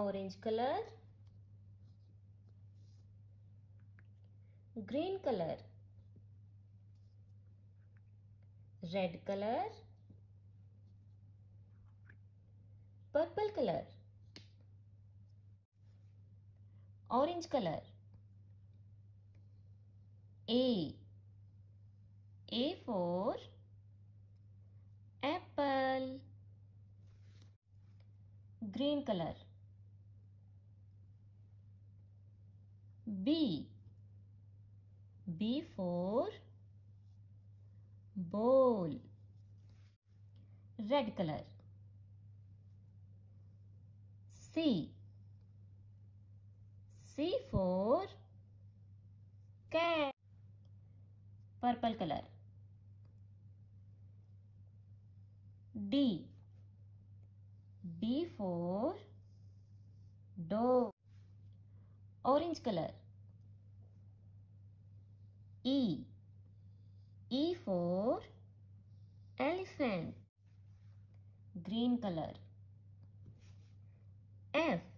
orange color green color red color purple color orange color a a for apple green color B. B for bowl. Red color. C. C for cat. Purple color. D. D for dog. orange color e e for elephant green color f